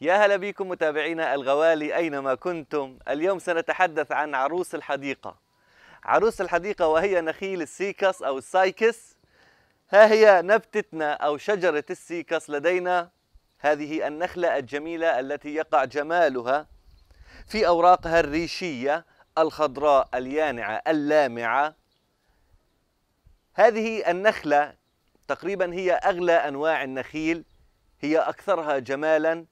يا هلا بكم متابعينا الغوالي أينما كنتم اليوم سنتحدث عن عروس الحديقة عروس الحديقة وهي نخيل السيكس أو السايكس ها هي نبتتنا أو شجرة السيكس لدينا هذه النخلة الجميلة التي يقع جمالها في أوراقها الريشية الخضراء اليانعة اللامعة هذه النخلة تقريبا هي أغلى أنواع النخيل هي أكثرها جمالا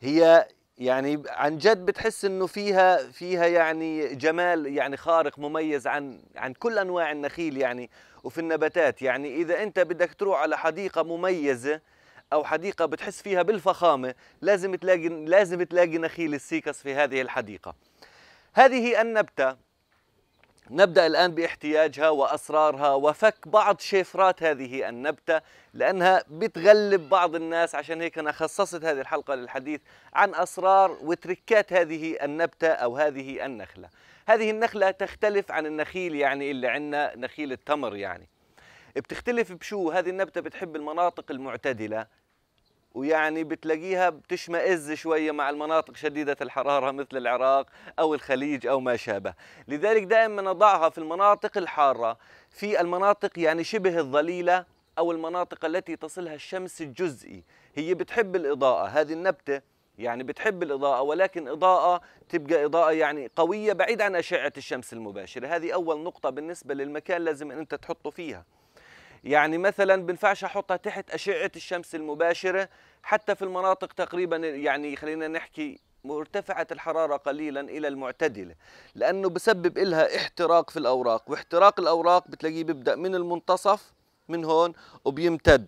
هي يعني عن جد بتحس انه فيها فيها يعني جمال يعني خارق مميز عن عن كل انواع النخيل يعني وفي النباتات يعني اذا انت بدك تروح على حديقه مميزه او حديقه بتحس فيها بالفخامه لازم تلاقي لازم تلاقي نخيل السيكس في هذه الحديقه هذه النبته نبدأ الآن باحتياجها وأسرارها وفك بعض شفرات هذه النبتة لأنها بتغلب بعض الناس عشان هيك أنا خصصت هذه الحلقة للحديث عن أسرار وتركات هذه النبتة أو هذه النخلة هذه النخلة تختلف عن النخيل يعني اللي عندنا نخيل التمر يعني بتختلف بشو هذه النبتة بتحب المناطق المعتدلة ويعني بتلاقيها بتشمئز شوية مع المناطق شديدة الحرارة مثل العراق أو الخليج أو ما شابه لذلك دائما نضعها في المناطق الحارة في المناطق يعني شبه الظليلة أو المناطق التي تصلها الشمس الجزئي هي بتحب الإضاءة هذه النبتة يعني بتحب الإضاءة ولكن إضاءة تبقى إضاءة يعني قوية بعيد عن أشعة الشمس المباشرة هذه أول نقطة بالنسبة للمكان لازم أن أنت تحطه فيها يعني مثلا بنفعش احطها تحت اشعه الشمس المباشره حتى في المناطق تقريبا يعني خلينا نحكي مرتفعة الحرارة قليلا إلى المعتدلة لأنه بسبب إلها احتراق في الأوراق واحتراق الأوراق بتلاقيه بيبدأ من المنتصف من هون وبيمتد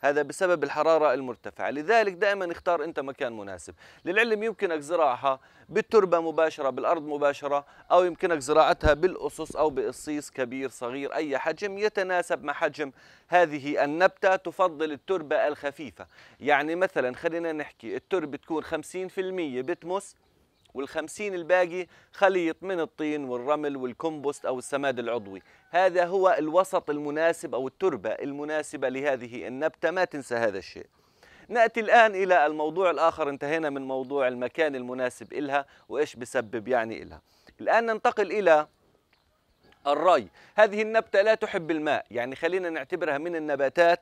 هذا بسبب الحرارة المرتفعة لذلك دائما اختار أنت مكان مناسب للعلم يمكنك زراعها بالتربة مباشرة بالأرض مباشرة أو يمكنك زراعتها بالأسس أو بقصيص كبير صغير أي حجم يتناسب مع حجم هذه النبتة تفضل التربة الخفيفة يعني مثلا خلينا نحكي التربة تكون 50% بتمس وال50 الباقي خليط من الطين والرمل والكمبوست أو السماد العضوي هذا هو الوسط المناسب أو التربة المناسبة لهذه النبتة ما تنسى هذا الشيء نأتي الآن إلى الموضوع الآخر انتهينا من موضوع المكان المناسب إلها وإيش بسبب يعني إلها الآن ننتقل إلى الري هذه النبتة لا تحب الماء يعني خلينا نعتبرها من النباتات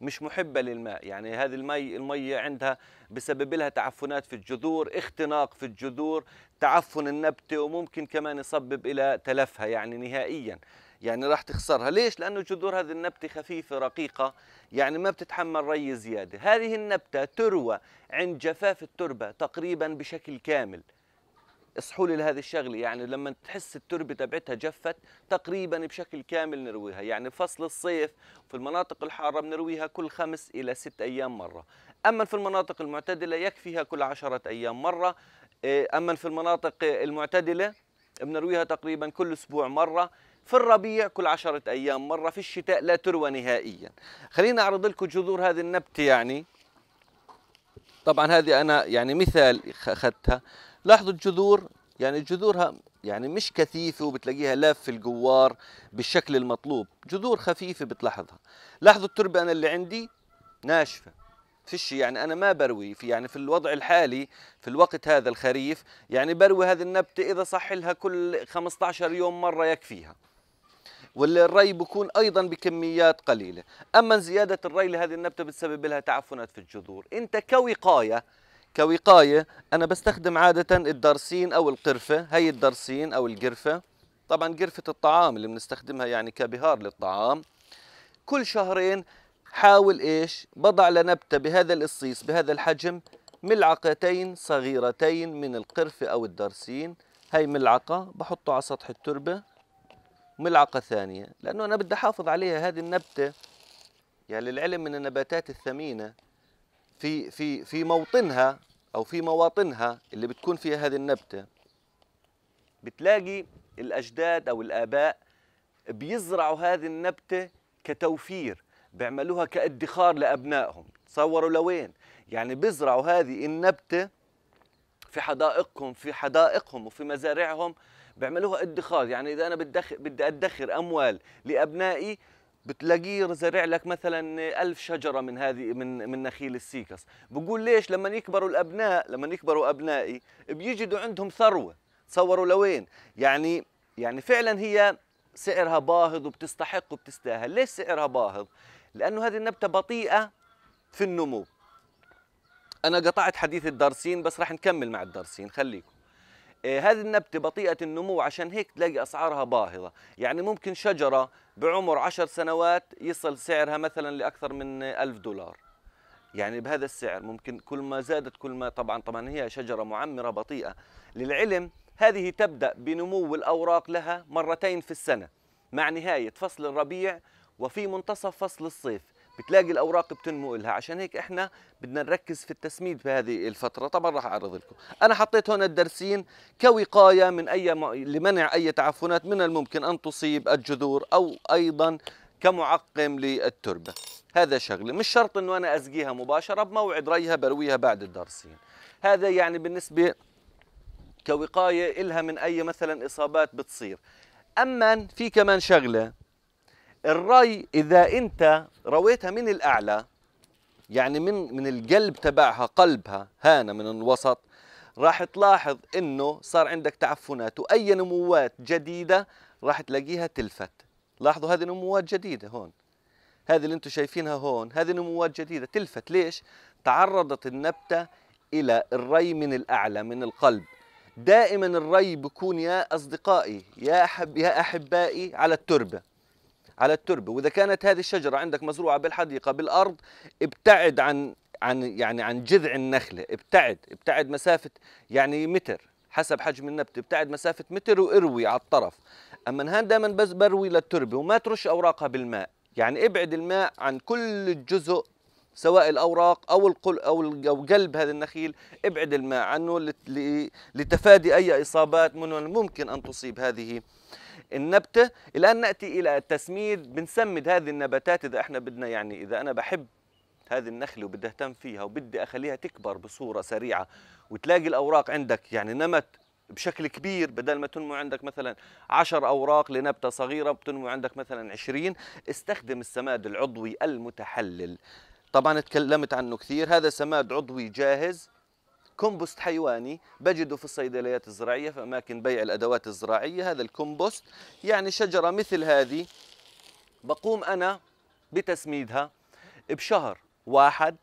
مش محبة للماء يعني هذه المي المية عندها بسبب لها تعفنات في الجذور اختناق في الجذور تعفن النبتة وممكن كمان يسبب إلى تلفها يعني نهائيا يعني راح تخسرها ليش لأنه جذور هذه النبتة خفيفة رقيقة يعني ما بتتحمل ري زيادة هذه النبتة تروى عند جفاف التربة تقريبا بشكل كامل اصحوا لي لهذه الشغله يعني لما تحس التربه تبعتها جفت تقريبا بشكل كامل نرويها يعني فصل الصيف في المناطق الحاره بنرويها كل خمس الى ست ايام مره اما في المناطق المعتدله يكفيها كل عشرة ايام مره إيه، اما في المناطق المعتدله بنرويها تقريبا كل اسبوع مره في الربيع كل عشرة أيام مرة في الشتاء لا تروى نهائيا خلينا أعرض لكم جذور هذه النبتة يعني طبعا هذه أنا يعني مثال أخذتها لاحظوا الجذور يعني جذورها يعني مش كثيفة وبتلاقيها لاف في الجوار بالشكل المطلوب جذور خفيفة بتلاحظها لاحظوا التربة أنا اللي عندي ناشفة فيش يعني أنا ما بروي في يعني في الوضع الحالي في الوقت هذا الخريف يعني بروي هذه النبتة إذا صح لها كل 15 يوم مرة يكفيها والري بكون ايضا بكميات قليله اما زياده الري لهذه النبته بتسبب لها تعفنات في الجذور انت كوقايه كوقاية أنا بستخدم عادة الدارسين أو القرفة هي الدارسين أو القرفة طبعا قرفة الطعام اللي بنستخدمها يعني كبهار للطعام كل شهرين حاول إيش بضع لنبتة بهذا القصيص بهذا الحجم ملعقتين صغيرتين من القرفة أو الدارسين هي ملعقة بحطه على سطح التربة ملعقة ثانية لأنه أنا بدي أحافظ عليها هذه النبتة يعني للعلم من النباتات الثمينة في في في موطنها او في مواطنها اللي بتكون فيها هذه النبته بتلاقي الاجداد او الاباء بيزرعوا هذه النبته كتوفير بيعملوها كادخار لابنائهم تصوروا لوين يعني بيزرعوا هذه النبته في حدائقهم في حدائقهم وفي مزارعهم بيعملوها ادخار يعني اذا انا بدي ادخر اموال لابنائي بتلاقيه زرع لك مثلا ألف شجرة من هذه من من نخيل السيكس بقول ليش لما يكبروا الأبناء لما يكبروا أبنائي بيجدوا عندهم ثروة تصوروا لوين يعني يعني فعلا هي سعرها باهظ وبتستحق وبتستاهل ليش سعرها باهظ لأنه هذه النبتة بطيئة في النمو أنا قطعت حديث الدارسين بس راح نكمل مع الدارسين خليكم إيه، هذه النبتة بطيئة النمو عشان هيك تلاقي أسعارها باهظة يعني ممكن شجرة بعمر عشر سنوات يصل سعرها مثلا لأكثر من ألف دولار يعني بهذا السعر ممكن كل ما زادت كل ما طبعا طبعا هي شجرة معمرة بطيئة للعلم هذه تبدأ بنمو الأوراق لها مرتين في السنة مع نهاية فصل الربيع وفي منتصف فصل الصيف بتلاقي الاوراق بتنمو لها عشان هيك احنا بدنا نركز في التسميد في هذه الفتره طبعا راح اعرض لكم انا حطيت هون الدرسين كوقايه من اي م... لمنع اي تعفنات من الممكن ان تصيب الجذور او ايضا كمعقم للتربه هذا شغله مش شرط انه انا اسقيها مباشره بموعد ريها برويها بعد الدرسين هذا يعني بالنسبه كوقايه إلها من اي مثلا اصابات بتصير اما في كمان شغله الري إذا أنت رويتها من الأعلى يعني من من القلب تبعها قلبها هانا من الوسط راح تلاحظ انه صار عندك تعفنات واي نموات جديده راح تلاقيها تلفت لاحظوا هذه نموات جديده هون هذه اللي انتم شايفينها هون هذه نموات جديده تلفت ليش تعرضت النبته الى الري من الاعلى من القلب دائما الري بكون يا اصدقائي يا أحب يا احبائي على التربه على التربه واذا كانت هذه الشجره عندك مزروعه بالحديقه بالارض ابتعد عن عن يعني عن جذع النخله ابتعد ابتعد مسافه يعني متر حسب حجم النبت ابتعد مسافه متر واروي على الطرف اما هان دائما بس بروي للتربه وما ترش اوراقها بالماء يعني ابعد الماء عن كل الجزء سواء الاوراق او القل او قلب هذا النخيل ابعد الماء عنه لتفادي اي اصابات من الممكن ان تصيب هذه النبته الان ناتي الى التسميد بنسمد هذه النباتات اذا احنا بدنا يعني اذا انا بحب هذه النخلة وبدي اهتم فيها وبدي اخليها تكبر بصورة سريعة وتلاقي الاوراق عندك يعني نمت بشكل كبير بدل ما تنمو عندك مثلا 10 اوراق لنبتة صغيرة بتنمو عندك مثلا 20 استخدم السماد العضوي المتحلل طبعا تكلمت عنه كثير هذا سماد عضوي جاهز كومبوست حيواني بجده في الصيدليات الزراعية في أماكن بيع الأدوات الزراعية هذا الكومبوست يعني شجرة مثل هذه بقوم أنا بتسميدها بشهر واحد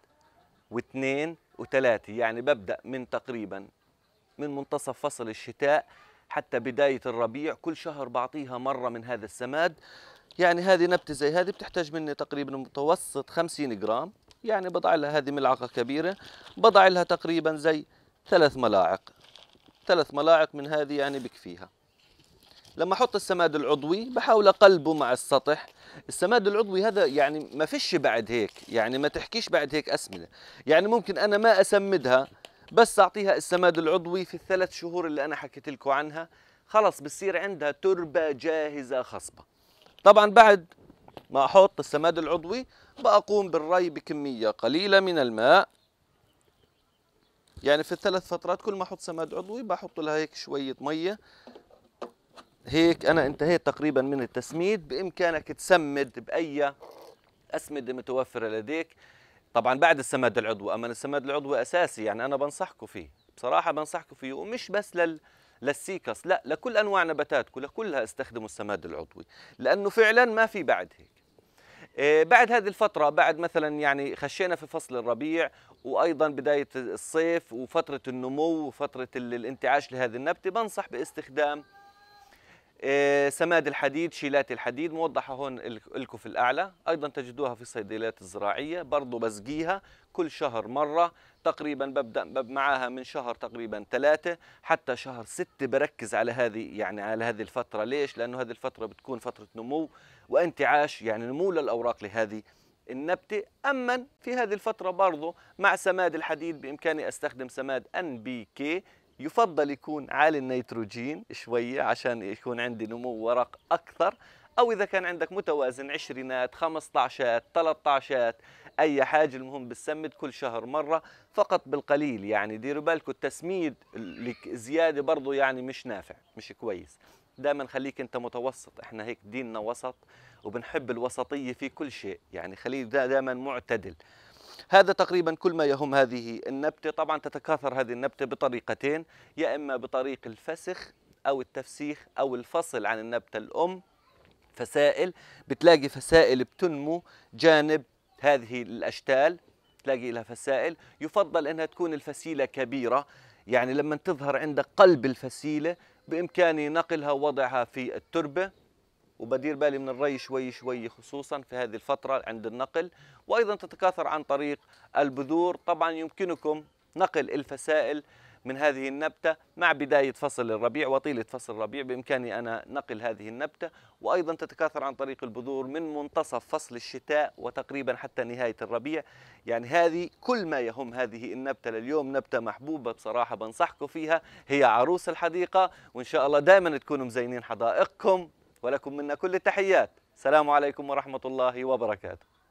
واثنين وثلاثة يعني ببدأ من تقريبا من منتصف فصل الشتاء حتى بداية الربيع كل شهر بعطيها مرة من هذا السماد يعني هذه نبتة زي هذه بتحتاج مني تقريبا متوسط 50 جرام يعني بضع لها هذه ملعقة كبيرة بضع لها تقريبا زي ثلاث ملاعق ثلاث ملاعق من هذه يعني بكفيها لما احط السماد العضوي بحاول اقلبه مع السطح السماد العضوي هذا يعني ما فيش بعد هيك يعني ما تحكيش بعد هيك اسمده يعني ممكن انا ما اسمدها بس اعطيها السماد العضوي في الثلاث شهور اللي انا حكيت لكم عنها خلص بصير عندها تربه جاهزه خصبه طبعا بعد ما احط السماد العضوي بقوم بالري بكمية قليلة من الماء يعني في الثلاث فترات كل ما احط سماد عضوي بحط لها هيك شويه ميه هيك انا انتهيت تقريبا من التسميد بامكانك تسمد باي اسمده متوفره لديك طبعا بعد السماد العضوي اما السماد العضوي اساسي يعني انا بنصحكم فيه بصراحه بنصحكم فيه ومش بس لل للسيكس لا لكل انواع نباتاتكم لكلها استخدموا السماد العضوي لانه فعلا ما في بعد هيك آه، بعد هذه الفترة بعد مثلا يعني خشينا في فصل الربيع وأيضا بداية الصيف وفترة النمو وفترة الانتعاش لهذه النبتة بنصح باستخدام آه، سماد الحديد شيلات الحديد موضحة هون لكم في الأعلى أيضا تجدوها في الصيدليات الزراعية برضو بسقيها كل شهر مرة تقريبا ببدأ معاها من شهر تقريبا ثلاثة حتى شهر ستة بركز على هذه يعني على هذه الفترة ليش؟ لأنه هذه الفترة بتكون فترة نمو وانتعاش يعني نمو للأوراق لهذه النبتة أما في هذه الفترة برضو مع سماد الحديد بإمكاني أستخدم سماد NBK يفضل يكون عالي النيتروجين شوية عشان يكون عندي نمو ورق أكثر أو إذا كان عندك متوازن عشرينات خمستعشات تلتعشات أي حاجة المهم بتسمد كل شهر مرة فقط بالقليل يعني ديروا بالكوا التسميد زيادة برضه يعني مش نافع مش كويس دائما خليك انت متوسط احنا هيك ديننا وسط وبنحب الوسطيه في كل شيء يعني خليك دائما معتدل هذا تقريبا كل ما يهم هذه النبتة طبعا تتكاثر هذه النبتة بطريقتين يا إما بطريق الفسخ أو التفسيخ أو الفصل عن النبتة الأم فسائل بتلاقي فسائل بتنمو جانب هذه الأشتال تلاقي لها فسائل يفضل أنها تكون الفسيلة كبيرة يعني لما تظهر عندك قلب الفسيلة بإمكاني نقلها ووضعها في التربة وبدير بالي من الري شوي شوي خصوصا في هذه الفترة عند النقل وأيضا تتكاثر عن طريق البذور طبعا يمكنكم نقل الفسائل من هذه النبتة مع بداية فصل الربيع وطيلة فصل الربيع بإمكاني أنا نقل هذه النبتة وأيضا تتكاثر عن طريق البذور من منتصف فصل الشتاء وتقريبا حتى نهاية الربيع يعني هذه كل ما يهم هذه النبتة لليوم نبتة محبوبة بصراحة بنصحكم فيها هي عروس الحديقة وإن شاء الله دائما تكونوا مزينين حدائقكم ولكم منا كل التحيات السلام عليكم ورحمة الله وبركاته